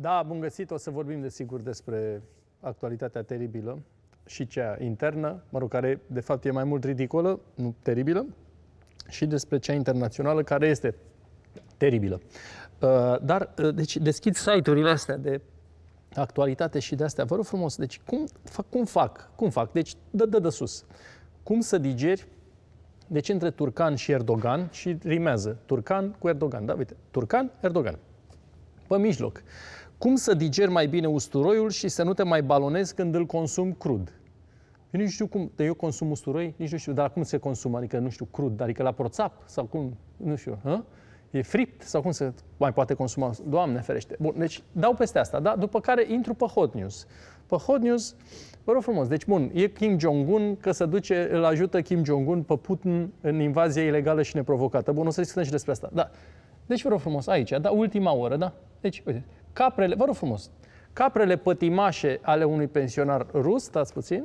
Da, bun găsit. O să vorbim, desigur, despre actualitatea teribilă și cea internă, mă rog, care de fapt e mai mult ridicolă, nu teribilă, și despre cea internațională, care este teribilă. Uh, dar, uh, deci, deschid site-urile astea de actualitate și de astea. Vă rog frumos, deci, cum fac? Cum fac? Cum fac? Deci, dă, dă, de sus. Cum să digeri deci între Turcan și Erdogan și rimează Turcan cu Erdogan. Da, uite, Turcan, Erdogan. Pe mijloc. Cum să diger mai bine usturoiul și să nu te mai balonezi când îl consum crud? Eu nici nu știu cum, eu consum usturoi, nici nu știu, dar cum se consumă, adică nu știu, crud, adică la proțap sau cum, nu știu, hă? e fript sau cum se mai poate consuma, Doamne ferește. Bun, deci dau peste asta, da? După care intru pe Hot News. Pe Hot News, vă rog frumos, deci bun, e Kim Jong-un că se duce, îl ajută Kim Jong-un pe Putin în invazie ilegală și neprovocată. Bun, o să discutăm și despre asta, da. Deci vă rog frumos, aici, da, ultima oră, da? Deci, uite, Caprele, vă rog frumos, caprele pătimașe ale unui pensionar rus, stați puțin,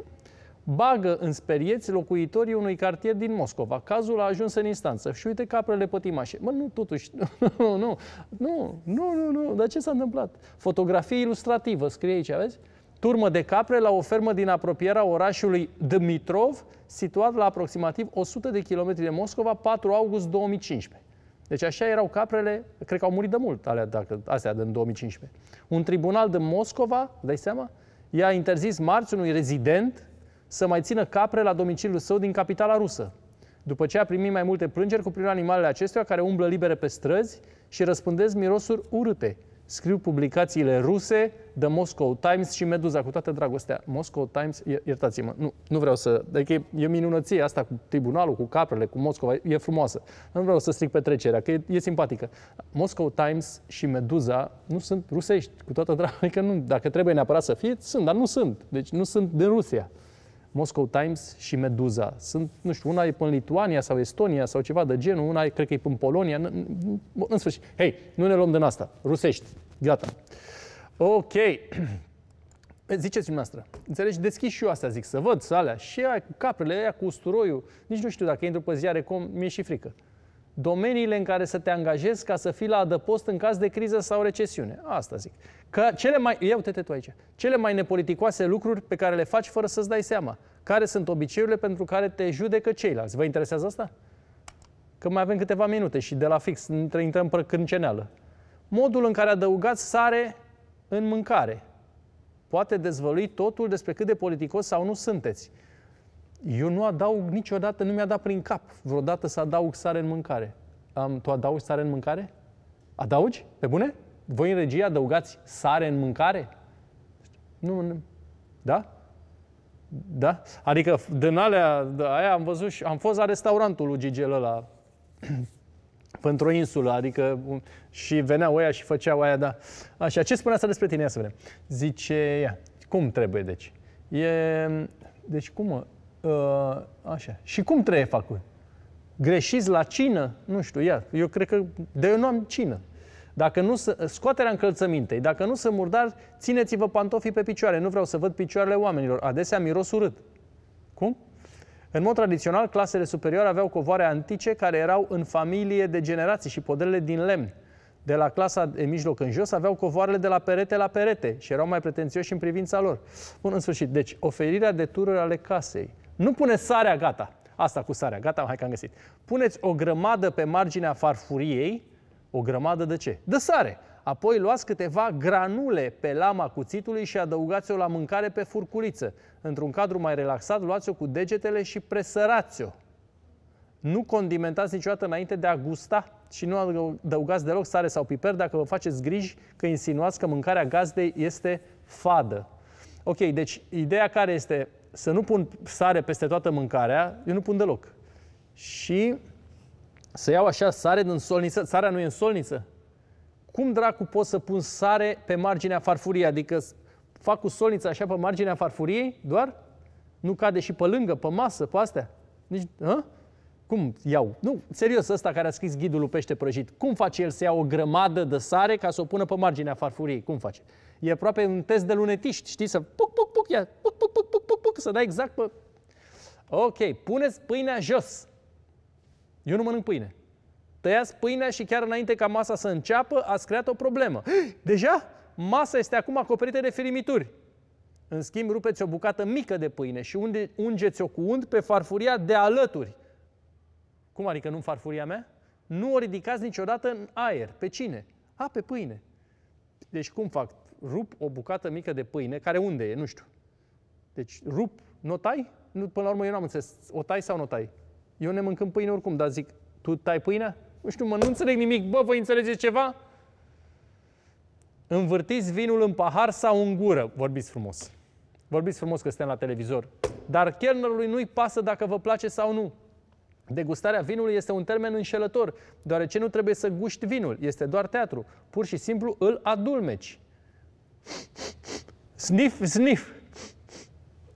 bagă în sperieți locuitorii unui cartier din Moscova. Cazul a ajuns în instanță și uite caprele pătimașe. Mă, nu, totuși, nu, nu, nu, nu, nu, nu, dar ce s-a întâmplat? Fotografie ilustrativă, scrie aici, aveți? Turmă de capre la o fermă din apropierea orașului Dmitrov, situat la aproximativ 100 de kilometri de Moscova, 4 august 2015. Deci așa erau caprele, cred că au murit de mult alea, dacă, astea din 2015. Un tribunal din Moscova, dai seama, i-a interzis marți unui rezident să mai țină capre la domiciliul său din capitala rusă, după ce a primit mai multe plângeri cu privire animalele acestea care umblă libere pe străzi și răspândesc mirosuri urâte, scriu publicațiile ruse de Moscow Times și Meduza, cu toată dragostea. Moscow Times, iertați-mă, nu, nu vreau să... Adică e, e minunăție asta cu tribunalul, cu caprele, cu Moscova, e frumoasă. Nu vreau să stric petrecerea, că e, e simpatică. Moscow Times și Meduza nu sunt rusești, cu toată dragostea. Adică nu, dacă trebuie neapărat să fie, sunt, dar nu sunt. Deci nu sunt din Rusia. Moscow Times și Meduza. Sunt, nu știu, una e în Lituania sau Estonia sau ceva de genul, una e, cred că e în Polonia. În sfârșit, hei, nu ne luăm din asta. Rusești. Gata. Ok. Ziceți dumneavoastră, înțelegi, deschis și eu asta, zic, să văd, să și aia cu caprele, aia cu usturoiul, nici nu știu dacă intru pe ziare, cum, mi-e și frică domeniile în care să te angajezi ca să fii la adăpost în caz de criză sau recesiune. Asta zic. Că cele mai, ia uite-te tu aici, cele mai nepoliticoase lucruri pe care le faci fără să-ți dai seama. Care sunt obiceiurile pentru care te judecă ceilalți? Vă interesează asta? Că mai avem câteva minute și de la fix intrăm pe cânceneală. Modul în care adăugați sare în mâncare poate dezvălui totul despre cât de politicos sau nu sunteți eu nu adaug niciodată, nu mi-a dat prin cap vreodată să adaug sare în mâncare. Um, tu adaugi sare în mâncare? Adaugi? Pe bune? Voi în regie adăugați sare în mâncare? Nu, nu. Da? Da? Adică din alea, aia am văzut și am fost la restaurantul lui Gigel ăla pentru o insulă, adică și venea aia și făcea aia, da. Așa, ce spune asta despre tine? Ia să vedem. Zice ia, cum trebuie deci? E, deci cum mă? Uh, așa. Și cum trebuie făcut? Greșiți la cină? Nu știu, ia, eu cred că... De eu nu am cină. Dacă nu să, scoaterea încălțămintei, dacă nu sunt murdar, țineți-vă pantofii pe picioare. Nu vreau să văd picioarele oamenilor. Adesea miros urât. Cum? În mod tradițional, clasele superioare aveau covoare antice care erau în familie de generații și podelele din lemn. De la clasa de mijloc în jos aveau covoarele de la perete la perete și erau mai pretențioși în privința lor. Bun, în sfârșit, deci oferirea de tururi ale casei, nu pune sarea, gata. Asta cu sarea, gata, hai că am găsit. Puneți o grămadă pe marginea farfuriei, o grămadă de ce? De sare. Apoi luați câteva granule pe lama cuțitului și adăugați-o la mâncare pe furculiță. Într-un cadru mai relaxat, luați-o cu degetele și presărați-o. Nu condimentați niciodată înainte de a gusta și nu adăugați deloc sare sau piper dacă vă faceți griji că insinuați că mâncarea gazdei este fadă. Ok, deci ideea care este? să nu pun sare peste toată mâncarea, eu nu pun deloc. Și să iau așa sare din solniță, sarea nu e în solniță. Cum dracu pot să pun sare pe marginea farfuriei? Adică fac cu solnița așa pe marginea farfuriei doar? Nu cade și pe lângă, pe masă, pe astea? Nici, a? Cum iau? Nu, serios, ăsta care a scris ghidul lui pește prăjit, cum face el să ia o grămadă de sare ca să o pună pe marginea farfuriei? Cum face? E aproape un test de lunetiști, știi, să puc, puc, puc, ia, puc, puc, puc, puc, puc, să dai exact pe... Ok, puneți pâinea jos. Eu nu mănânc pâine. Tăiați pâinea și chiar înainte ca masa să înceapă, ați creat o problemă. Deja? Masa este acum acoperită de firimituri. În schimb, rupeți o bucată mică de pâine și ungeți-o cu unt pe farfuria de alături. Cum adică nu farfuria mea? Nu o ridicați niciodată în aer. Pe cine? A, pe pâine. Deci cum fac? Rup o bucată mică de pâine, care unde e? Nu știu. Deci rup, nu tai? Nu, până la urmă eu n-am înțeles. O tai sau nu tai? Eu ne mâncăm pâine oricum, dar zic, tu tai pâinea? Nu știu, mă, nu înțeleg nimic. Bă, voi înțelegeți ceva? Învârtiți vinul în pahar sau în gură. Vorbiți frumos. Vorbiți frumos că suntem la televizor. Dar chelnerului nu-i pasă dacă vă place sau nu. Degustarea vinului este un termen înșelător, deoarece nu trebuie să guști vinul, este doar teatru. Pur și simplu îl adulmeci. Snif, snif.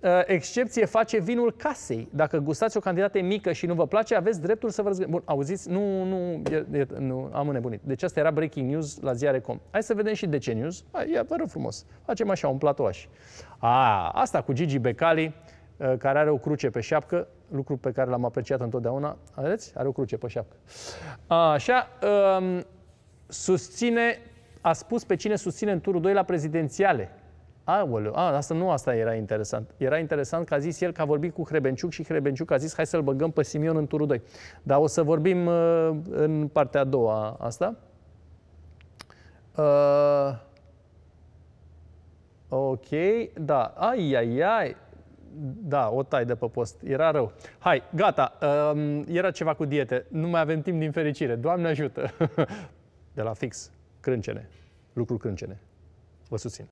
Uh, excepție face vinul casei. Dacă gustați o cantitate mică și nu vă place, aveți dreptul să vă răzgândiți. Bun, auziți? Nu, nu, e, e, nu, am înnebunit. Deci asta era breaking news la ziare.com. Hai să vedem și de ce news. Hai, ia, vă rog frumos, facem așa un platoaș. A, asta cu Gigi Becali, uh, care are o cruce pe șapcă, lucru pe care l-am apreciat întotdeauna. Aveți? Are o cruce pe șapcă. A, așa, um, susține, a spus pe cine susține în turul 2 la prezidențiale Aoleu, a, asta nu asta era interesant. Era interesant că a zis el că a vorbit cu Hrebenciuc și Hrebenciuc a zis hai să-l băgăm pe Simion în turul 2. Dar o să vorbim uh, în partea a doua asta. Uh, ok, da, ai, ai, ai, da, o tai de pe post. Era rău. Hai, gata. Um, era ceva cu diete. Nu mai avem timp din fericire. Doamne ajută! de la fix. Crâncene. Lucruri crâncene. Vă susțin.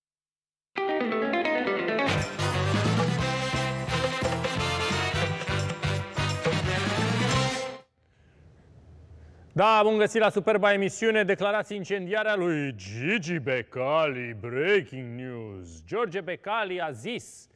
Da, bun găsit la superba emisiune, declarații incendiare a lui Gigi Becali, breaking news. George Becali a zis,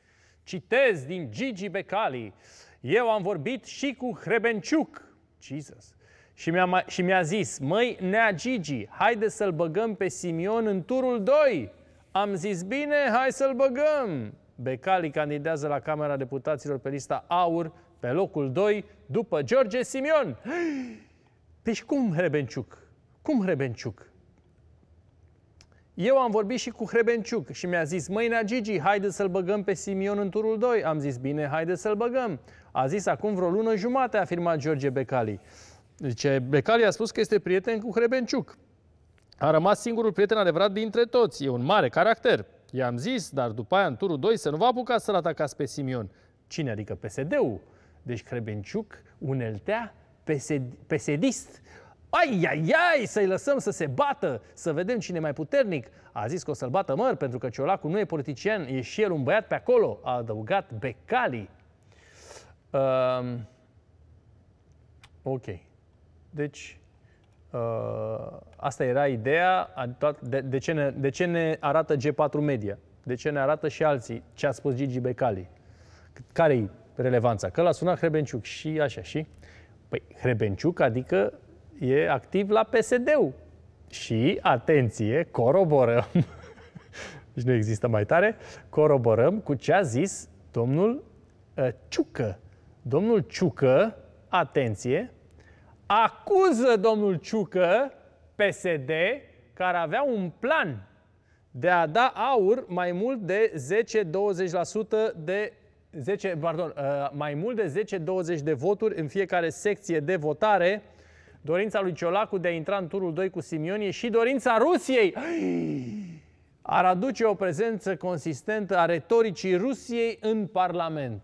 citez din Gigi Becali, eu am vorbit și cu Hrebenciuc, Jesus, și mi-a, mi-a zis, măi, nea Gigi, haide să-l băgăm pe Simion în turul 2. Am zis, bine, hai să-l băgăm. Becali candidează la Camera Deputaților pe lista AUR pe locul 2 după George Simion. Deci cum Hrebenciuc? Cum Hrebenciuc? Eu am vorbit și cu Hrebenciuc și mi-a zis, măi na Gigi, haide să-l băgăm pe Simion în turul 2. Am zis, bine, haide să-l băgăm. A zis acum vreo lună jumate, a afirmat George Becali. Deci Becali a spus că este prieten cu Hrebenciuc. A rămas singurul prieten adevărat dintre toți. E un mare caracter. I-am zis, dar după aia în turul 2 să nu vă apucați să-l atacați pe Simion. Cine? Adică PSD-ul. Deci Hrebenciuc uneltea PSD, psd Ai, ai, ai, să-i lăsăm să se bată, să vedem cine e mai puternic. A zis că o să-l bată măr, pentru că Ciolacu nu e politician, e și el un băiat pe acolo, a adăugat Becali. Um, ok. Deci, uh, asta era ideea. De, de, ce ne, de ce ne arată G4 Media? De ce ne arată și alții ce a spus Gigi Becali? Care-i relevanța? Că l-a sunat Hrebenciuc și așa, și... Păi Hrebenciuc, adică e activ la PSD-ul. Și, atenție, coroborăm, deci nu există mai tare, coroborăm cu ce a zis domnul uh, Ciucă. Domnul Ciucă, atenție, acuză domnul Ciucă PSD care avea un plan de a da aur mai mult de 10-20% de 10, pardon, uh, mai mult de 10-20 de voturi în fiecare secție de votare. Dorința lui Ciolacu de a intra în turul 2 cu Simionie și dorința Rusiei ar aduce o prezență consistentă a retoricii Rusiei în Parlament.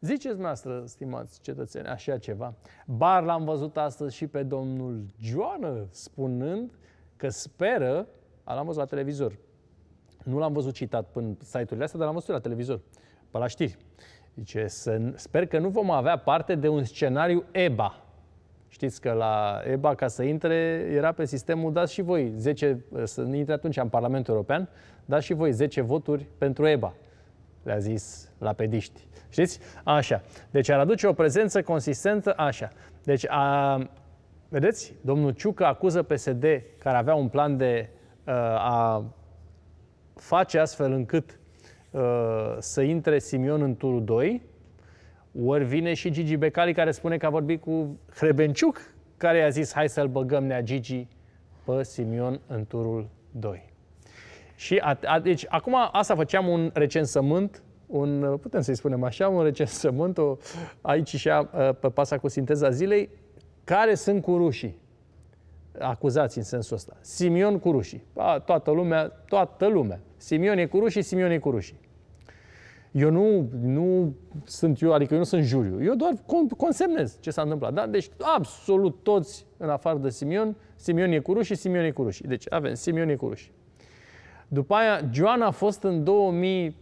Ziceți noastră, stimați cetățeni, așa ceva. Bar l-am văzut astăzi și pe domnul Joană spunând că speră, l-am văzut la televizor, nu l-am văzut citat până site-urile astea, dar l-am văzut la televizor pe la știri. Zice, să, sper că nu vom avea parte de un scenariu EBA. Știți că la EBA, ca să intre, era pe sistemul, dați și voi 10, ă, să intre atunci în Parlamentul European, dați și voi 10 voturi pentru EBA, le-a zis la pediști. Știți? Așa. Deci ar aduce o prezență consistentă, așa. Deci, a, vedeți, domnul Ciucă acuză PSD, care avea un plan de a, ă, a face astfel încât Uh, să intre Simion în turul 2, ori vine și Gigi Becali care spune că a vorbit cu Hrebenciuc, care i-a zis hai să-l băgăm nea Gigi pe Simion în turul 2. Și a, a, deci, acum asta făceam un recensământ, un, uh, putem să-i spunem așa, un recensământ o, aici și a, uh, pe pasa cu sinteza zilei, care sunt cu rușii acuzați în sensul ăsta. Simion cu rușii. A, toată lumea, toată lumea. Simion e cu rușii, Simion e cu rușii. Eu nu, nu sunt eu, adică eu nu sunt juriu. Eu doar consemnez ce s-a întâmplat. Da? Deci absolut toți, în afară de Simion, Simion e cu rușii, Simion e cu rușii. Deci avem Simion e cu rușii. După aia, Joana a fost în 2000,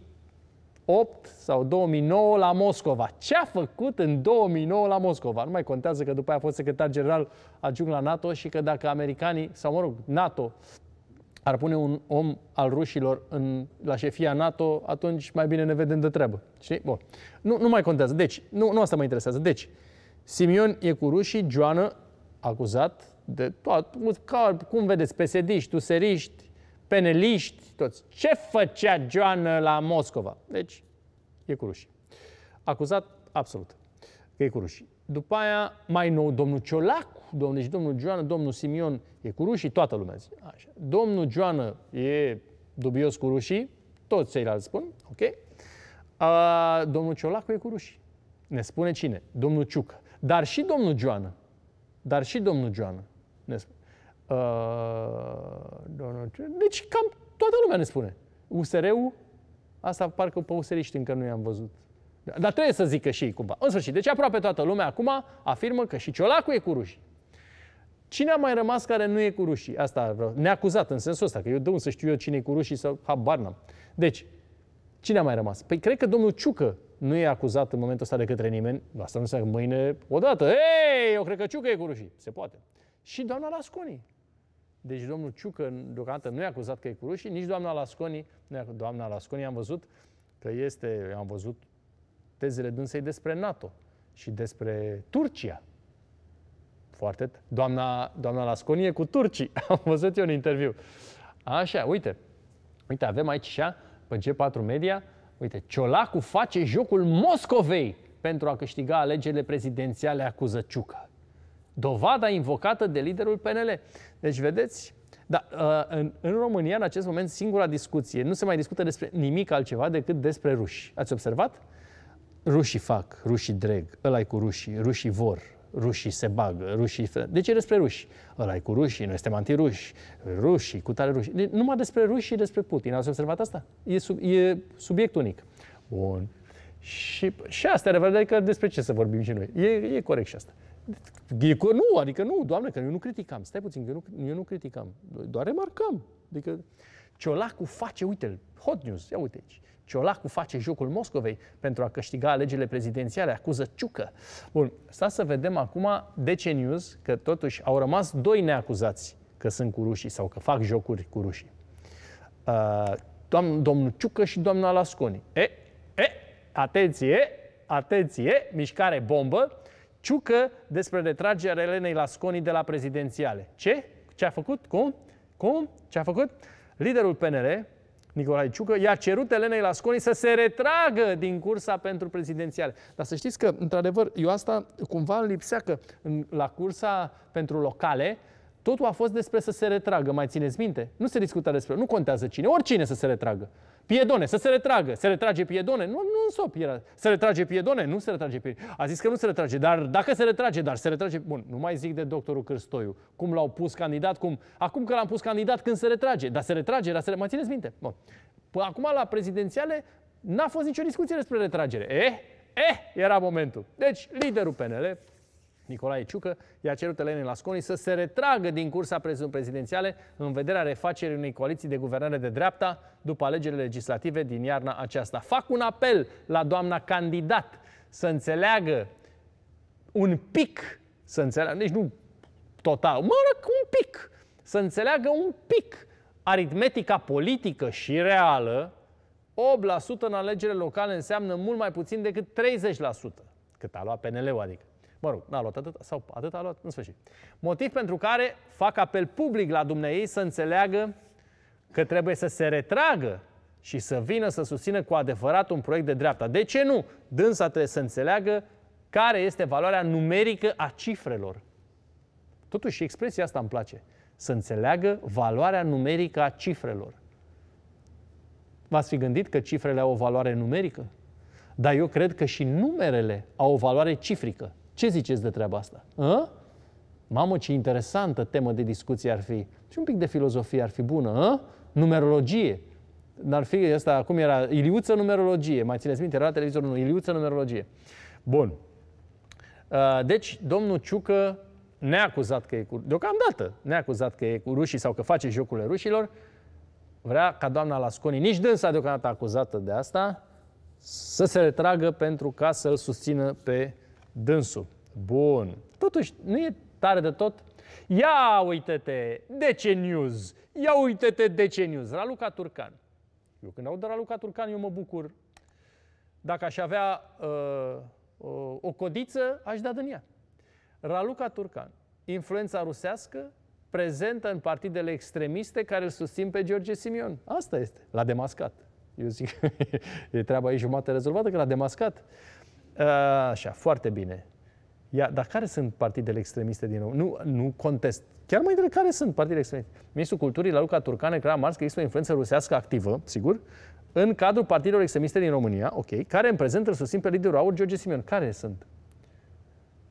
2008 sau 2009 la Moscova. Ce a făcut în 2009 la Moscova? Nu mai contează că după aia a fost secretar general adjunct la NATO și că dacă americanii, sau mă rog, NATO, ar pune un om al rușilor în, la șefia NATO, atunci mai bine ne vedem de treabă. Știi? Bun. Nu, nu mai contează. Deci, nu, nu asta mă interesează. Deci, Simion e cu rușii, Joana acuzat de tot. Ca, cum vedeți, pesediști, tuseriști, peneliști, toți. Ce făcea Joan la Moscova? Deci, e cu rușii. Acuzat absolut că e cu rușii. După aia, mai nou, domnul Ciolacu, domnul, deci domnul Joană, domnul Simion e cu rușii, toată lumea zice. Așa. Domnul Joană e dubios cu rușii, toți ceilalți spun, ok? A, domnul Ciolacu e cu rușii. Ne spune cine? Domnul Ciucă. Dar și domnul Joană. Dar și domnul Joană. Ne spune. Uh, deci cam toată lumea ne spune. USR-ul, asta parcă pe usr încă nu i-am văzut. Da, dar trebuie să zică și ei cumva. În sfârșit, deci aproape toată lumea acum afirmă că și Ciolacu e cu rușii. Cine a mai rămas care nu e cu rușii? Asta vreau. Neacuzat în sensul ăsta, că eu de să știu eu cine e cu rușii să habar n-am. Deci, cine a mai rămas? Păi cred că domnul Ciucă nu e acuzat în momentul ăsta de către nimeni. Asta nu înseamnă mâine, odată, ei, eu cred că Ciucă e cu rușii. Se poate. Și doamna Lasconi, deci domnul Ciucă deocamdată nu e acuzat că e cu rușii, nici doamna Lasconi, doamna Lasconi am văzut că este, am văzut tezele dânsei despre NATO și despre Turcia. Foarte. Doamna, doamna Lasconi e cu turcii. Am văzut eu în interviu. Așa, uite. Uite, avem aici și pe G4 Media, uite, Ciolacu face jocul Moscovei pentru a câștiga alegerile prezidențiale, acuză Ciucă dovada invocată de liderul PNL. Deci, vedeți, da, uh, în, în România, în acest moment, singura discuție, nu se mai discută despre nimic altceva decât despre ruși. Ați observat? Rușii fac, rușii dreg, ăla cu rușii, rușii vor, rușii se bagă, rușii... Deci e despre ruși. ăla cu rușii, noi suntem antiruși, rușii, cu tare rușii. Deci, numai despre rușii despre Putin. Ați observat asta? E, sub, e subiect unic. Bun. Și, și asta, de că despre ce să vorbim și noi. E, e corect și asta. Ghico, nu, adică nu, doamne, că eu nu criticam. Stai puțin, că eu nu, eu nu criticam. Doar remarcam. Adică Ciolacu face, uite hot news, ia uite aici. Ciolacu face jocul Moscovei pentru a câștiga alegerile prezidențiale, acuză Ciucă. Bun, stați să vedem acum ce News, că totuși au rămas doi neacuzați că sunt cu rușii sau că fac jocuri cu rușii. Uh, doamn, domnul Ciucă și doamna Lasconi. E, e, atenție, atenție, mișcare bombă, ciucă despre retragerea Elenei Lasconi de la prezidențiale. Ce? Ce a făcut? Cum? Cum? Ce a făcut? Liderul PNR, Nicolae Ciucă, i-a cerut Elenei Lasconi să se retragă din cursa pentru prezidențiale. Dar să știți că, într-adevăr, eu asta cumva îmi lipsea că în, la cursa pentru locale, Totul a fost despre să se retragă. Mai țineți minte? Nu se discuta despre... Nu contează cine. Oricine să se retragă. Piedone, să se retragă. Se retrage Piedone? Nu, nu în sop era. Se retrage Piedone? Nu se retrage Piedone. A zis că nu se retrage, dar dacă se retrage, dar se retrage... Bun, nu mai zic de doctorul Cârstoiu. Cum l-au pus candidat, cum... Acum că l-am pus candidat, când se retrage. Dar se retrage, dar se... Mai țineți minte? Bun. Până acum la prezidențiale n-a fost nicio discuție despre retragere. Eh? Eh? Era momentul. Deci, liderul PNL, Nicolae Ciucă i-a cerut Elenei Lasconi să se retragă din cursa prezidențiale în vederea refacerii unei coaliții de guvernare de dreapta după alegerile legislative din iarna aceasta. Fac un apel la doamna candidat să înțeleagă un pic, să înțeleagă, nici nu total, mă rog, un pic, să înțeleagă un pic aritmetica politică și reală, 8% în alegerile locale înseamnă mult mai puțin decât 30%, cât a luat PNL-ul, adică. Mă rog, n-a luat atât, sau atât a luat, în sfârșit. Motiv pentru care fac apel public la dumnei să înțeleagă că trebuie să se retragă și să vină să susțină cu adevărat un proiect de dreapta. De ce nu? Dânsa trebuie să înțeleagă care este valoarea numerică a cifrelor. Totuși, expresia asta îmi place. Să înțeleagă valoarea numerică a cifrelor. V-ați fi gândit că cifrele au o valoare numerică? Dar eu cred că și numerele au o valoare cifrică. Ce ziceți de treaba asta? A? Ă? Mamă, ce interesantă temă de discuție ar fi. Și un pic de filozofie ar fi bună. A? Ă? Numerologie. N-ar fi asta, Cum era Iliuță numerologie. Mai țineți minte, era la televizor, nu, Iliuță numerologie. Bun. Ă, deci, domnul Ciucă acuzat că e cu, deocamdată, acuzat că e cu rușii sau că face jocurile rușilor, vrea ca doamna Lasconi, nici dânsa deocamdată acuzată de asta, să se retragă pentru ca să-l susțină pe Dânsul. Bun. Totuși, nu e tare de tot? Ia uite-te, ce News. Ia uite-te, ce News. Raluca Turcan. Eu când aud de Raluca Turcan, eu mă bucur. Dacă aș avea uh, uh, o codiță, aș da din ea. Raluca Turcan, influența rusească prezentă în partidele extremiste care îl susțin pe George Simion. Asta este. L-a demascat. Eu zic, e treaba aici jumate rezolvată că l-a demascat. Ă, așa, foarte bine. Ia, dar care sunt partidele extremiste din nou? Nu, nu contest. Chiar mai întreb care sunt partidele extremiste. Ministrul Culturii, la Luca Turcan, crea Mars că există o influență rusească activă, sigur, în cadrul partidelor extremiste din România, ok, care în prezent îl susțin pe liderul AUR, George Simion. Care sunt?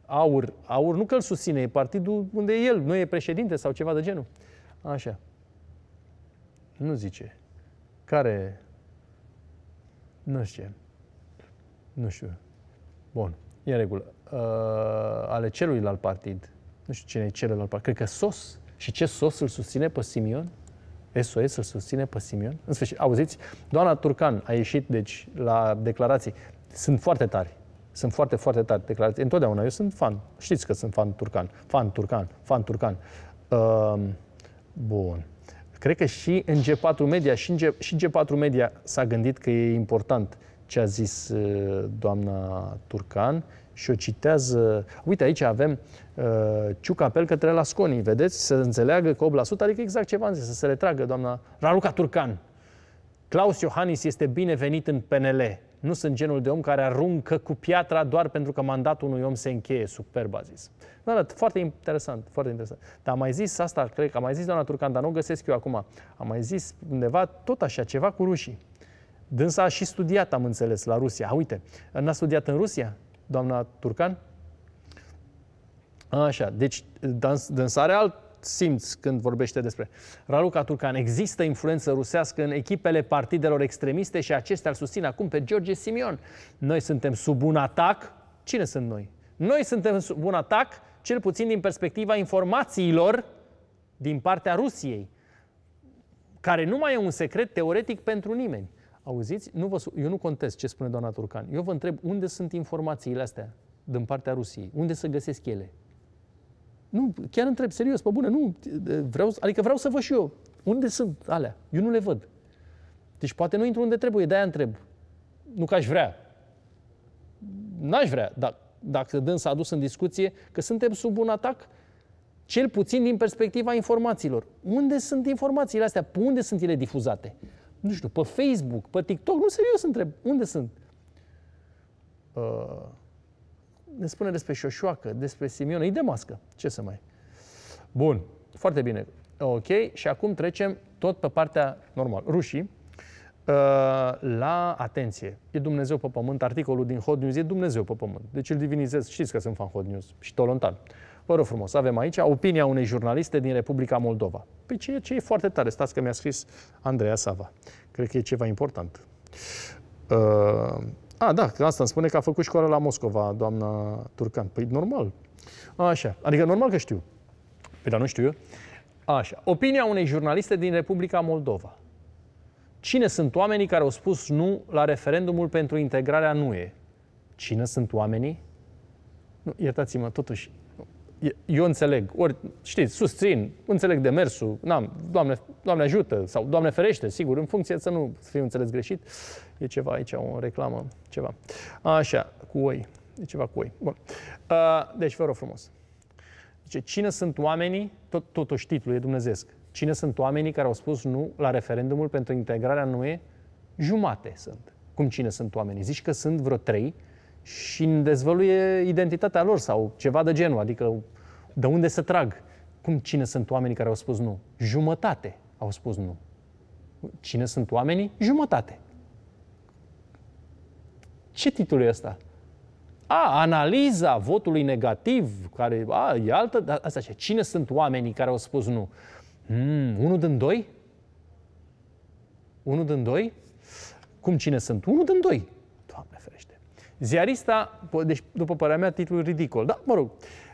AUR. AUR nu că îl susține, e partidul unde e el, nu e președinte sau ceva de genul. Așa. Nu zice. Care? Nu știu. Nu știu. Bun, e în regulă. Uh, ale celuilalt partid, nu știu cine e celălalt partid, cred că SOS. Și ce SOS îl susține pe Simion? SOS îl susține pe Simion? În sfârșit, auziți, doamna Turcan a ieșit, deci, la declarații. Sunt foarte tari. Sunt foarte, foarte tari declarații. Întotdeauna eu sunt fan. Știți că sunt fan turcan. Fan turcan. Fan turcan. Uh, bun. Cred că și în G4 Media, și, în G, și G4 Media s-a gândit că e important ce a zis uh, doamna Turcan și o citează. Uite, aici avem uh, Ciuc apel către Lasconi, vedeți? Să înțeleagă că 8%, adică exact ce v-am zis, să se retragă doamna Raluca Turcan. Claus Iohannis este binevenit în PNL. Nu sunt genul de om care aruncă cu piatra doar pentru că mandatul unui om se încheie. Superb a zis. Da, da, foarte interesant, foarte interesant. Dar am mai zis asta, cred că am mai zis doamna Turcan, dar nu o găsesc eu acum. Am mai zis undeva tot așa, ceva cu rușii. Dânsa a și studiat, am înțeles, la Rusia. A, uite, n-a studiat în Rusia, doamna Turcan? Așa, deci dânsa are alt simț când vorbește despre Raluca Turcan. Există influență rusească în echipele partidelor extremiste și acestea îl susțin acum pe George Simion. Noi suntem sub un atac. Cine sunt noi? Noi suntem sub un atac, cel puțin din perspectiva informațiilor din partea Rusiei, care nu mai e un secret teoretic pentru nimeni auziți, nu vă, eu nu contest ce spune doamna Turcan. Eu vă întreb unde sunt informațiile astea din partea Rusiei, unde să găsesc ele. Nu, chiar întreb, serios, pe bune, nu, vreau, adică vreau să vă și eu. Unde sunt alea? Eu nu le văd. Deci poate nu intru unde trebuie, de-aia întreb. Nu că aș vrea. N-aș vrea, dar dacă dâns a adus în discuție că suntem sub un atac, cel puțin din perspectiva informațiilor. Unde sunt informațiile astea? Unde sunt ele difuzate? nu știu, pe Facebook, pe TikTok, nu serios întreb, unde sunt? Uh, ne spune despre Șoșoacă, despre simion e de mască, ce să mai... Bun, foarte bine, ok, și acum trecem tot pe partea normal, rușii, uh, la atenție. E Dumnezeu pe pământ, articolul din Hot News e Dumnezeu pe pământ. Deci îl divinizez, știți că sunt fan Hot News și Tolontan. Uh, Vă rog frumos, avem aici opinia unei jurnaliste din Republica Moldova. Păi ce, ce e foarte tare, stați că mi-a scris Andreea Sava. Cred că e ceva important. Uh, a, da, asta îmi spune că a făcut școală la Moscova, doamna Turcan. Păi normal. Așa, adică normal că știu. Păi dar nu știu eu. Așa, opinia unei jurnaliste din Republica Moldova. Cine sunt oamenii care au spus nu la referendumul pentru integrarea nu e? Cine sunt oamenii? Nu, iertați-mă, totuși, eu înțeleg, ori, știți, susțin, înțeleg demersul, n-am, doamne, doamne ajută sau Doamne ferește, sigur, în funcție să nu fiu înțeles greșit, e ceva aici, o reclamă, ceva. Așa, cu oi, e ceva cu oi. Bun. Deci, vă rog frumos. Deci, cine sunt oamenii, tot, totuși titlul e dumnezeesc, cine sunt oamenii care au spus nu la referendumul pentru integrarea în UE? Jumate sunt. Cum cine sunt oamenii? Zici că sunt vreo trei și îmi dezvăluie identitatea lor sau ceva de genul, adică de unde să trag. Cum, cine sunt oamenii care au spus nu? Jumătate au spus nu. Cine sunt oamenii? Jumătate. Ce titlu e ăsta? A, analiza votului negativ, care, a, e altă, dar asta ce? cine sunt oamenii care au spus nu? Mm, unul din doi? Unul din doi? Cum cine sunt? Unul din doi. Ziarista, deci după părerea mea, titlul ridicol, da, mă rog,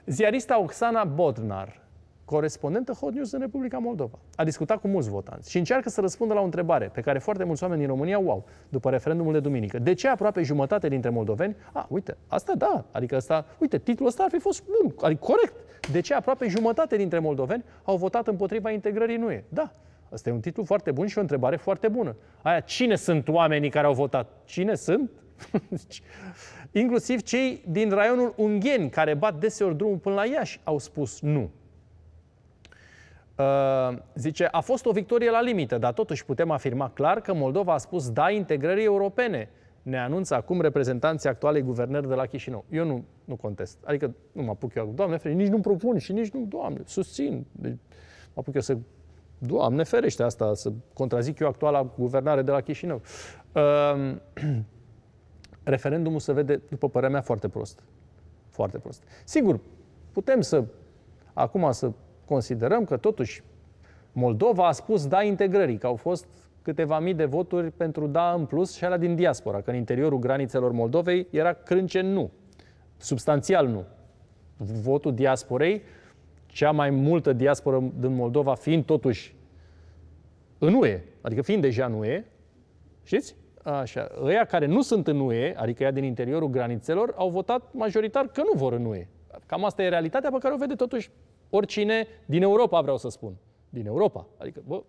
ziarista Oxana Bodnar, corespondentă Hot News în Republica Moldova, a discutat cu mulți votanți și încearcă să răspundă la o întrebare pe care foarte mulți oameni din România au wow, după referendumul de duminică. De ce aproape jumătate dintre moldoveni, a, uite, asta da, adică asta, uite, titlul ăsta ar fi fost bun, adică corect. De ce aproape jumătate dintre moldoveni au votat împotriva integrării nu e? Da, Asta e un titlu foarte bun și o întrebare foarte bună. Aia, cine sunt oamenii care au votat? Cine sunt? Deci, inclusiv cei din raionul Ungheni, care bat deseori drumul până la Iași, au spus nu. Uh, zice, a fost o victorie la limită, dar totuși putem afirma clar că Moldova a spus da integrării europene. Ne anunță acum reprezentanții actualei guvernări de la Chișinău. Eu nu, nu contest. Adică nu mă apuc eu, doamne ferește, nici nu propun și nici nu, doamne, susțin. Deci, mă apuc eu să, doamne ferește asta, să contrazic eu actuala guvernare de la Chișinău. Uh, referendumul se vede, după părerea mea, foarte prost. Foarte prost. Sigur, putem să, acum să considerăm că totuși Moldova a spus da integrării, că au fost câteva mii de voturi pentru da în plus și alea din diaspora, că în interiorul granițelor Moldovei era crânce nu, substanțial nu. Votul diasporei, cea mai multă diasporă din Moldova fiind totuși în UE, adică fiind deja în UE, știți? Așa. Ăia care nu sunt în UE, adică ea din interiorul granițelor, au votat majoritar că nu vor în UE. Cam asta e realitatea pe care o vede totuși oricine din Europa, vreau să spun. Din Europa. Adică, bă,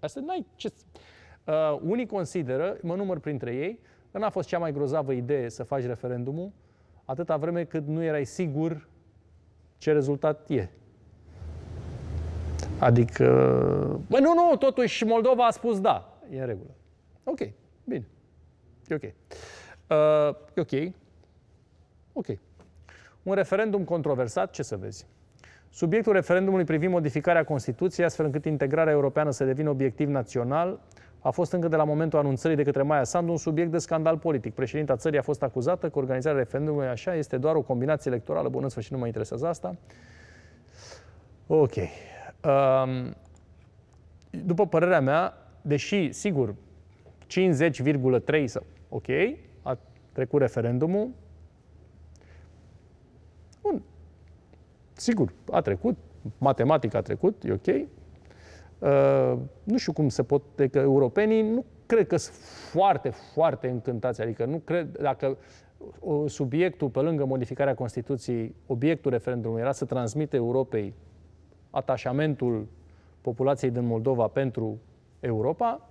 asta n-ai ce... Uh, unii consideră, mă număr printre ei, că n-a fost cea mai grozavă idee să faci referendumul atâta vreme cât nu erai sigur ce rezultat e. Adică... Bă, nu, nu, totuși Moldova a spus da. E în regulă. Ok, bine. E ok. Uh, e ok. Ok. Un referendum controversat, ce să vezi? Subiectul referendumului privind modificarea Constituției, astfel încât integrarea europeană să devină obiectiv național, a fost încă de la momentul anunțării de către Maia Sandu un subiect de scandal politic. Președinta țării a fost acuzată că organizarea referendumului așa este doar o combinație electorală. Bun, în sfârșit nu mă interesează asta. Ok. Um, după părerea mea, deși, sigur, 50,3 sau ok, a trecut referendumul. Bun. Sigur, a trecut, matematic a trecut, e ok. Uh, nu știu cum se pot, de că europenii nu cred că sunt foarte, foarte încântați, adică nu cred, dacă uh, subiectul, pe lângă modificarea Constituției, obiectul referendumului era să transmite Europei atașamentul populației din Moldova pentru Europa,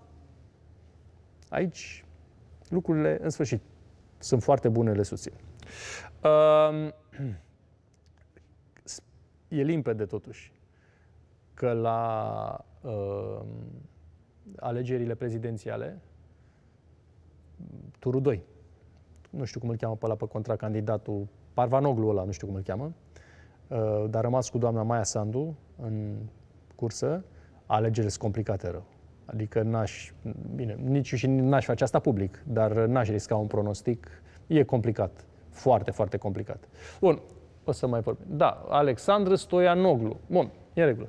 aici lucrurile, în sfârșit, sunt foarte bune, le susțin. Uh, e limpede, totuși, că la uh, alegerile prezidențiale, turul 2, nu știu cum îl cheamă pe la pe contracandidatul, Parvanoglu ăla, nu știu cum îl cheamă, uh, dar rămas cu doamna Maia Sandu în cursă, alegerile sunt complicate rău. Adică n-aș, bine, nici și n-aș face asta public, dar n-aș risca un pronostic. E complicat. Foarte, foarte complicat. Bun, o să mai vorbim. Da, Alexandru Stoianoglu. Bun, e regulă.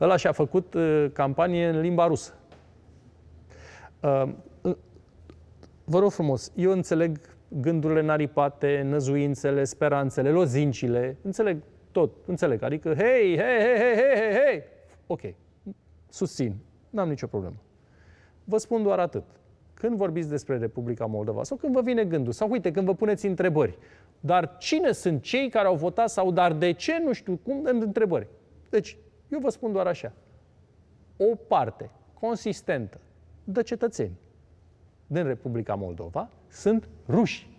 Ăla și-a făcut uh, campanie în limba rusă. Uh, uh, vă rog frumos, eu înțeleg gândurile naripate, năzuințele, speranțele, lozincile, înțeleg tot, înțeleg. Adică, hei, hei, hei, hei, hei, hei, ok, susțin, N-am nicio problemă. Vă spun doar atât. Când vorbiți despre Republica Moldova sau când vă vine gândul sau uite, când vă puneți întrebări, dar cine sunt cei care au votat sau dar de ce, nu știu cum, în întrebări. Deci, eu vă spun doar așa. O parte consistentă de cetățeni din Republica Moldova sunt ruși.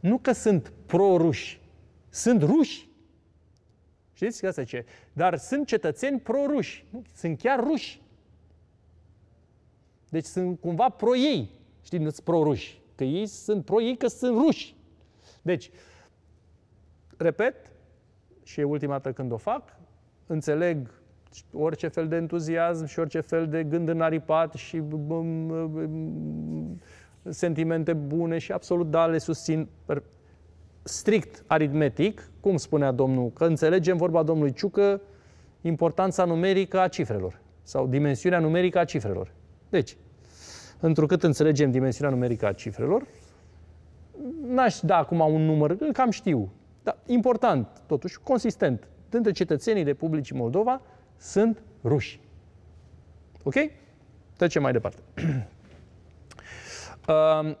Nu că sunt pro pro-ruși, sunt ruși. Știți că asta ce? Dar sunt cetățeni proruși, sunt chiar ruși. Deci sunt cumva pro-ei, Știți, nu sunt proruși, că ei sunt pro-ei că sunt ruși. Deci, repet, și e ultima dată când o fac, înțeleg orice fel de entuziasm și orice fel de gând aripat și sentimente bune și absolut da, le susțin strict aritmetic, cum spunea domnul, că înțelegem vorba domnului Ciucă, importanța numerică a cifrelor sau dimensiunea numerică a cifrelor. Deci, întrucât înțelegem dimensiunea numerică a cifrelor, n-aș da acum un număr, cam știu, dar important, totuși, consistent, dintre cetățenii Republicii Moldova sunt ruși. Ok? Trecem mai departe. Uh,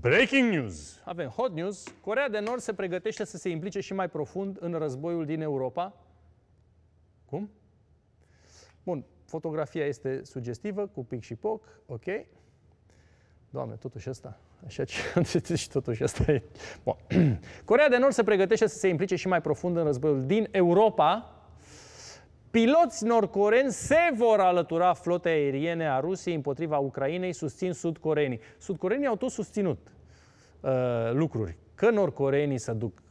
Breaking news! Avem hot news. Corea de Nord se pregătește să se implice și mai profund în războiul din Europa. Cum? Bun, fotografia este sugestivă, cu pic și poc, ok. Doamne, totuși asta. Așa ce și totuși asta e. Bun. Corea de Nord se pregătește să se implice și mai profund în războiul din Europa, Piloți norcoreeni se vor alătura flotei aeriene a Rusiei împotriva Ucrainei, susțin sudcoreenii. Sudcoreenii au tot susținut uh, lucruri. Că norcoreenii se duc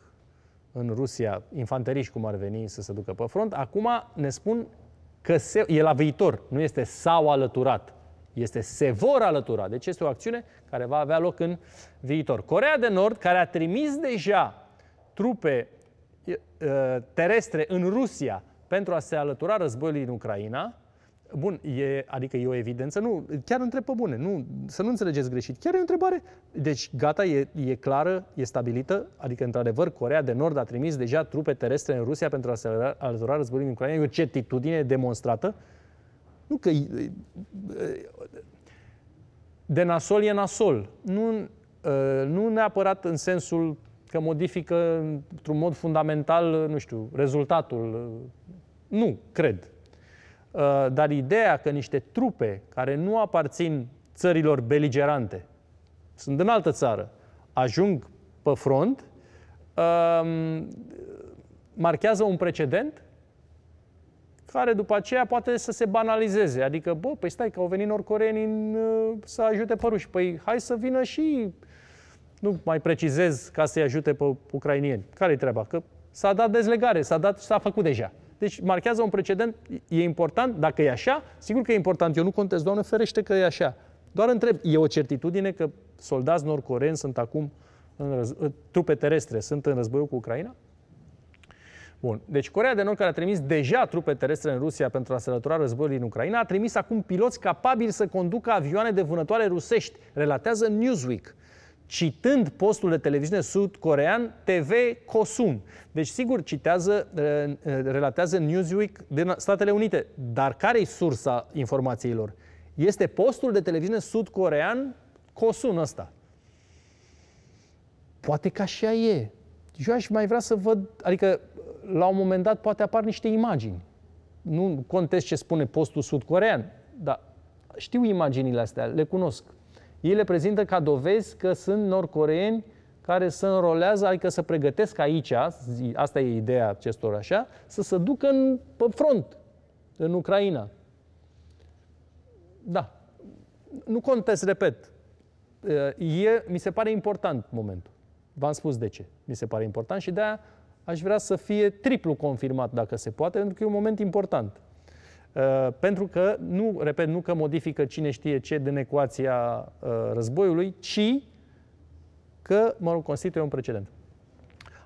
în Rusia, infanteriști cum ar veni să se ducă pe front, acum ne spun că se, e la viitor, nu este s-au alăturat, este se vor alătura. Deci este o acțiune care va avea loc în viitor. Corea de Nord, care a trimis deja trupe uh, terestre în Rusia pentru a se alătura războiului în Ucraina, Bun, e, adică e o evidență, nu, chiar întreb pe bune, nu, să nu înțelegeți greșit, chiar e o întrebare. Deci, gata, e, e clară, e stabilită, adică, într-adevăr, Corea de Nord a trimis deja trupe terestre în Rusia pentru a se alătura războiului în Ucraina, e o certitudine demonstrată. Nu că... De nasol e nasol. Nu, nu neapărat în sensul că modifică într-un mod fundamental, nu știu, rezultatul. Nu, cred. Uh, dar ideea că niște trupe care nu aparțin țărilor beligerante, sunt în altă țară, ajung pe front, um, marchează un precedent care după aceea poate să se banalizeze. Adică, bă, păi stai că au venit norcoreenii uh, să ajute păruși. Păi hai să vină și uh, nu mai precizez ca să-i ajute pe ucrainieni. Care-i treaba? Că s-a dat dezlegare, s-a dat și s-a făcut deja. Deci marchează un precedent, e important, dacă e așa, sigur că e important, eu nu contez, Doamne ferește că e așa. Doar întreb, e o certitudine că soldați nordcoreeni sunt acum, în răz- trupe terestre, sunt în războiul cu Ucraina? Bun. Deci Corea de Nord, care a trimis deja trupe terestre în Rusia pentru a se alătura războiului din Ucraina, a trimis acum piloți capabili să conducă avioane de vânătoare rusești, relatează Newsweek citând postul de televiziune sud-corean TV Kosun. Deci, sigur, citează, relatează Newsweek din Statele Unite. Dar care-i sursa informațiilor? Este postul de televiziune sud-corean Kosun ăsta. Poate că așa e. Eu aș mai vrea să văd, adică la un moment dat poate apar niște imagini. Nu contest ce spune postul sud-corean, dar știu imaginile astea, le cunosc ei le prezintă ca dovezi că sunt norcoreeni care se înrolează, adică să pregătesc aici, asta e ideea acestor așa, să se ducă în, pe front, în Ucraina. Da. Nu contest, repet. E, mi se pare important momentul. V-am spus de ce. Mi se pare important și de-aia aș vrea să fie triplu confirmat, dacă se poate, pentru că e un moment important. Uh, pentru că, nu, repet, nu că modifică cine știe ce din ecuația uh, războiului, ci că, mă rog, constituie un precedent.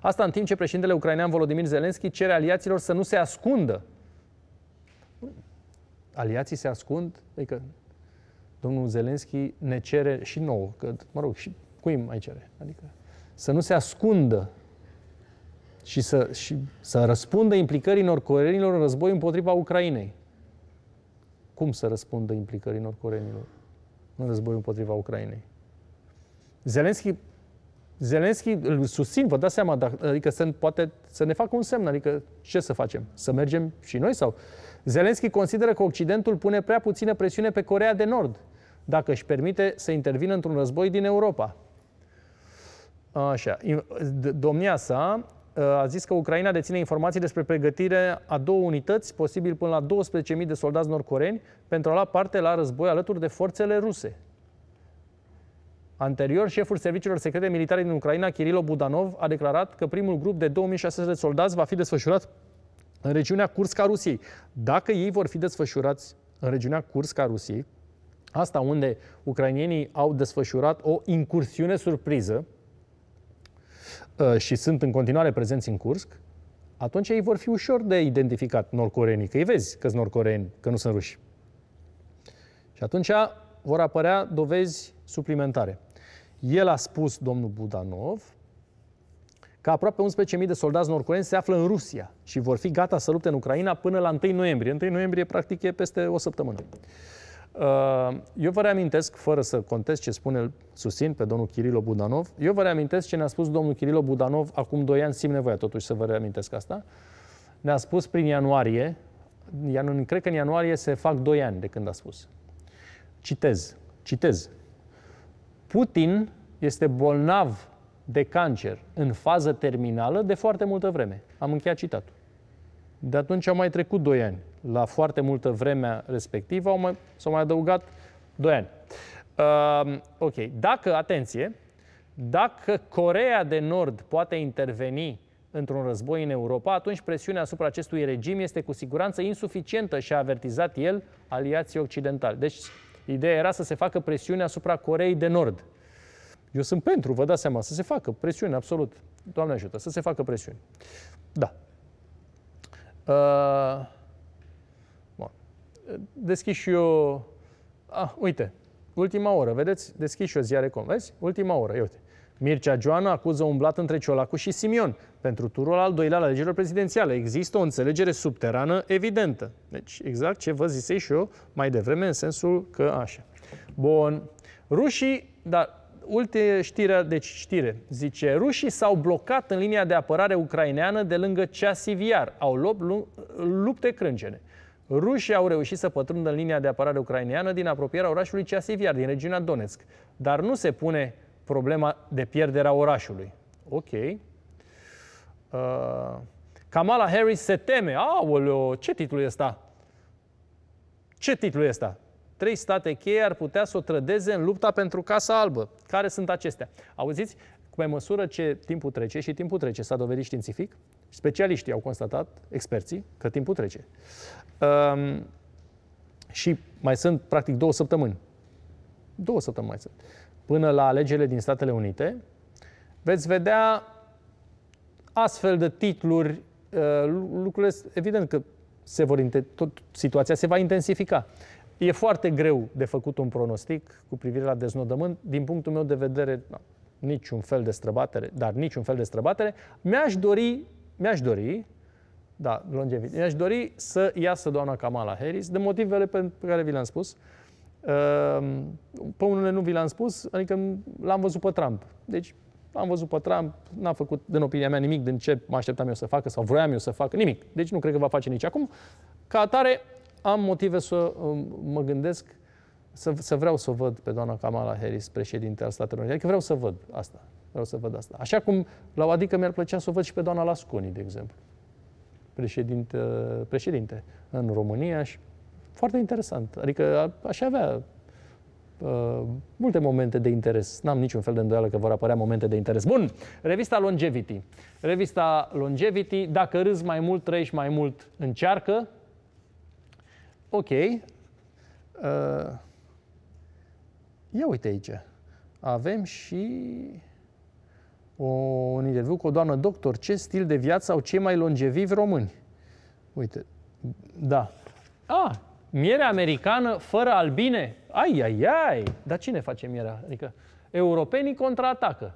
Asta în timp ce președintele ucrainean Volodymyr Zelensky cere aliaților să nu se ascundă. Aliații se ascund? Adică domnul Zelensky ne cere și nouă, că, mă rog, și cui mai cere? Adică să nu se ascundă și să, și să răspundă implicării norcoreanilor în război împotriva Ucrainei cum să răspundă implicării nordcorenilor în războiul împotriva Ucrainei. Zelenski, Zelenski îl susțin, vă dați seama, dacă, adică să, poate să ne facă un semn, adică ce să facem? Să mergem și noi sau? Zelenski consideră că Occidentul pune prea puțină presiune pe Corea de Nord dacă își permite să intervină într-un război din Europa. Așa, domnia sa a zis că Ucraina deține informații despre pregătire a două unități, posibil până la 12.000 de soldați norcoreeni, pentru a lua parte la război alături de forțele ruse. Anterior, șeful serviciilor secrete militare din Ucraina, Kirilo Budanov, a declarat că primul grup de 2600 de soldați va fi desfășurat în regiunea Kursk-a Rusiei. Dacă ei vor fi desfășurați în regiunea Kursk-a Rusiei, asta unde ucrainienii au desfășurat o incursiune surpriză, Uh, și sunt în continuare prezenți în Kursk, atunci ei vor fi ușor de identificat norcoreenii, că îi vezi că sunt norcoreeni, că nu sunt ruși. Și atunci vor apărea dovezi suplimentare. El a spus, domnul Budanov, că aproape 11.000 de soldați norcoreeni se află în Rusia și vor fi gata să lupte în Ucraina până la 1 noiembrie. 1 noiembrie, practic, e peste o săptămână. Uh, eu vă reamintesc, fără să contest ce spune, susțin pe domnul Chirilo Budanov, eu vă reamintesc ce ne-a spus domnul Chirilo Budanov acum 2 ani, simt nevoia totuși să vă reamintesc asta. Ne-a spus prin ianuarie, cred că în ianuarie se fac 2 ani de când a spus. Citez, citez. Putin este bolnav de cancer în fază terminală de foarte multă vreme. Am încheiat citatul. De atunci au mai trecut 2 ani la foarte multă vreme respectivă, au mai, s-au mai adăugat 2 ani. Uh, ok, dacă, atenție, dacă Corea de Nord poate interveni într-un război în Europa, atunci presiunea asupra acestui regim este cu siguranță insuficientă și a avertizat el aliații occidentali. Deci, ideea era să se facă presiune asupra Coreei de Nord. Eu sunt pentru, vă dați seama, să se facă presiune, absolut. Doamne ajută, să se facă presiune. Da. Uh, deschis și eu... Ah, uite, ultima oră, vedeți? Deschis și eu ziare.com, vezi? Ultima oră, ia uite. Mircea Joana acuză umblat între Ciolacu și Simion. Pentru turul al doilea la legilor prezidențiale există o înțelegere subterană evidentă. Deci exact ce vă zisei și eu mai devreme în sensul că așa. Bun. Rușii, dar ulte știrea, deci știre, zice, rușii s-au blocat în linia de apărare ucraineană de lângă Ceasiviar. Au luat lupte crâncene. Rușii au reușit să pătrundă în linia de apărare ucraineană din apropierea orașului Ceasiv, iar din regiunea Donetsk. Dar nu se pune problema de pierderea orașului. Ok. Uh, Kamala Harris se teme. Aoleo, ce titlu e ăsta? Ce titlu e ăsta? Trei state cheie ar putea să o trădeze în lupta pentru Casa Albă. Care sunt acestea? Auziți? Pe măsură ce timpul trece și timpul trece, s-a dovedit științific, Specialiștii au constatat, experții, că timpul trece. Um, și mai sunt practic două săptămâni. Două săptămâni mai sunt. Până la alegerile din Statele Unite, veți vedea astfel de titluri, uh, lucrurile, evident că se vor, tot, situația se va intensifica. E foarte greu de făcut un pronostic cu privire la deznodământ. Din punctul meu de vedere, niciun fel de străbatere, dar niciun fel de străbatere. Mi-aș dori mi-aș dori, da, longevity, mi-aș dori să iasă doamna Kamala Harris, de motivele pe care vi le-am spus. Ehm, pe unele nu vi le-am spus, adică l-am văzut pe Trump. Deci am văzut pe Trump, n-a făcut, din opinia mea, nimic din ce mă așteptam eu să facă sau vroiam eu să facă, nimic. Deci nu cred că va face nici acum. Ca atare, am motive să um, mă gândesc să, să vreau să văd pe doamna Kamala Harris, președinte al Statelor Unite. Adică vreau să văd asta. Vreau să văd asta. Așa cum la o adică mi-ar plăcea să o văd și pe doamna Lasconi, de exemplu, președinte, președinte în România și foarte interesant. Adică aș avea Uh, multe momente de interes. N-am niciun fel de îndoială că vor apărea momente de interes. Bun, revista Longevity. Revista Longevity, dacă râzi mai mult, trăiești mai mult, încearcă. Ok. Uh, ia uite aici. Avem și o, un interviu cu o doamnă doctor. Ce stil de viață au cei mai longevivi români? Uite, da. A, miere americană fără albine? Ai, ai, ai! Dar cine face mierea? Adică europenii contraatacă.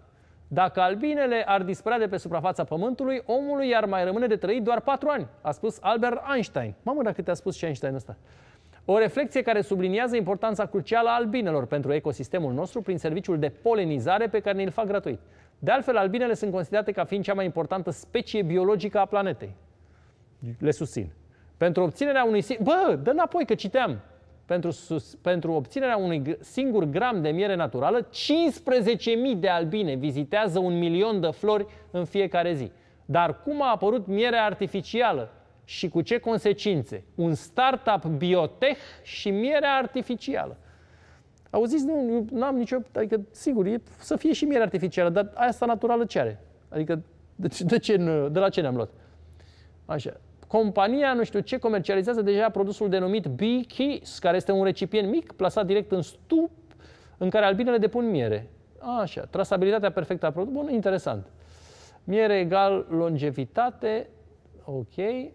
Dacă albinele ar dispărea de pe suprafața Pământului, omului ar mai rămâne de trăit doar patru ani, a spus Albert Einstein. Mamă, dacă te-a spus și Einstein ăsta. O reflexie care subliniază importanța crucială a albinelor pentru ecosistemul nostru prin serviciul de polenizare pe care ne-l fac gratuit. De altfel, albinele sunt considerate ca fiind cea mai importantă specie biologică a planetei. Le susțin. Pentru obținerea unui... Bă, dă înapoi că citeam. Pentru, sus, pentru obținerea unui singur gram de miere naturală, 15.000 de albine vizitează un milion de flori în fiecare zi. Dar cum a apărut mierea artificială și cu ce consecințe? Un startup biotech și mierea artificială. Au zis, nu, n-am nicio, adică, sigur, e, să fie și miere artificială, dar asta naturală ce are? Adică, de, de, ce, de la ce ne-am luat? Așa. Compania, nu știu ce, comercializează deja produsul denumit Bee Keys, care este un recipient mic plasat direct în stup, în care albinele depun miere. Așa, trasabilitatea perfectă a produsului. Bun, interesant. Miere egal longevitate, ok.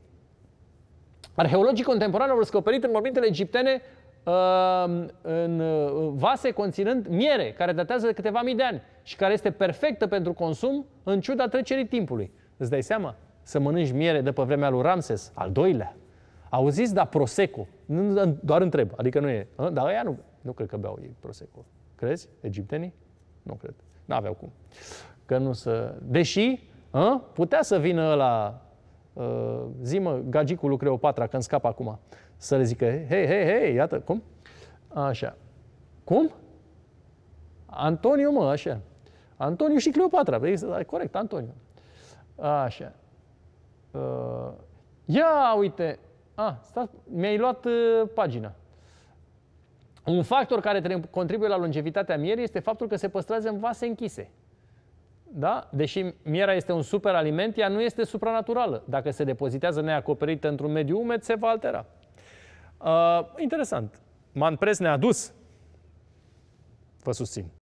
Arheologii contemporani au descoperit în mormintele egiptene Ehm, în uh, vase conținând miere, care datează de câteva mii de ani și care este perfectă pentru consum în ciuda trecerii timpului. Îți dai seama? Să mănânci miere de pe vremea lui Ramses, al doilea. Auziți, da, Prosecco. Doar întreb, adică nu e. Ă, dar ăia nu, nu cred că beau ei Prosecco. Crezi? Egiptenii? Nu cred. N-aveau cum. Că nu să... Deși, a? Ă, putea să vină la ă, zimă gagicul lui Cleopatra, când scap acum să le zică, hei, hei, hei, iată, cum? Așa. Cum? Antoniu, mă, așa. Antoniu și Cleopatra, păi, da, corect, Antoniu. Așa. Uh, ia, uite, a, ah, stai, mi-ai luat uh, pagina. Un factor care contribuie la longevitatea mierii este faptul că se păstrează în vase închise. Da? Deși mierea este un superaliment, ea nu este supranaturală. Dacă se depozitează neacoperită într-un mediu umed, se va altera. Uh, interesant. Manpres ne-a dus. Vă susțin.